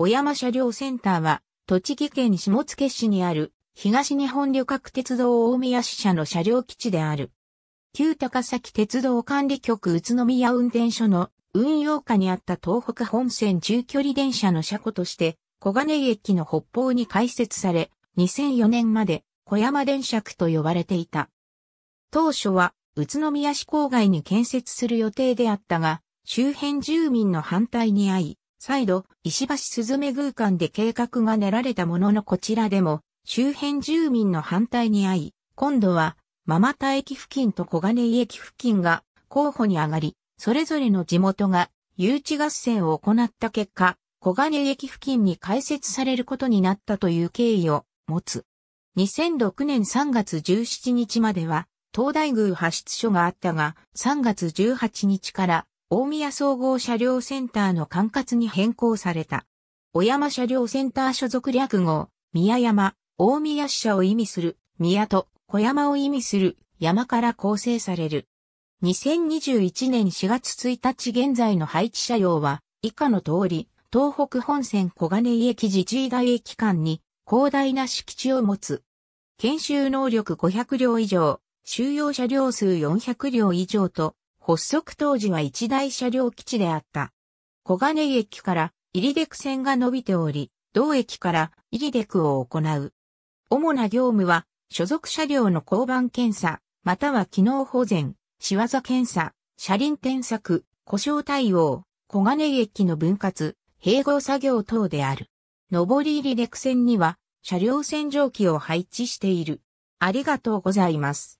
小山車両センターは、栃木県下野市にある、東日本旅客鉄道大宮支社の車両基地である。旧高崎鉄道管理局宇都宮運転所の運用下にあった東北本線中距離電車の車庫として、小金井駅の北方に開設され、2004年まで小山電車区と呼ばれていた。当初は宇都宮市郊外に建設する予定であったが、周辺住民の反対に遭い、再度、石橋すずめ空間で計画が練られたもののこちらでも、周辺住民の反対に遭い、今度は、ママタ駅付近と小金井駅付近が候補に上がり、それぞれの地元が誘致合戦を行った結果、小金井駅付近に開設されることになったという経緯を持つ。2006年3月17日までは、東大宮派出所があったが、3月18日から大宮総合車両センターの管轄に変更された。小山車両センター所属略号、宮山、大宮支社を意味する、宮と小山を意味する山から構成される。2021年4月1日現在の配置車両は、以下の通り、東北本線小金井駅自治大駅間に広大な敷地を持つ。研修能力500両以上、収容車両数400両以上と発足当時は一大車両基地であった。小金井駅から入出区線が伸びており、同駅から入出区を行う。主な業務は、所属車両の交番検査、または機能保全、仕業検査、車輪転作、故障対応、小金井駅の分割、併合作業等である。上り入出区線には、車両洗浄機を配置している。ありがとうございます。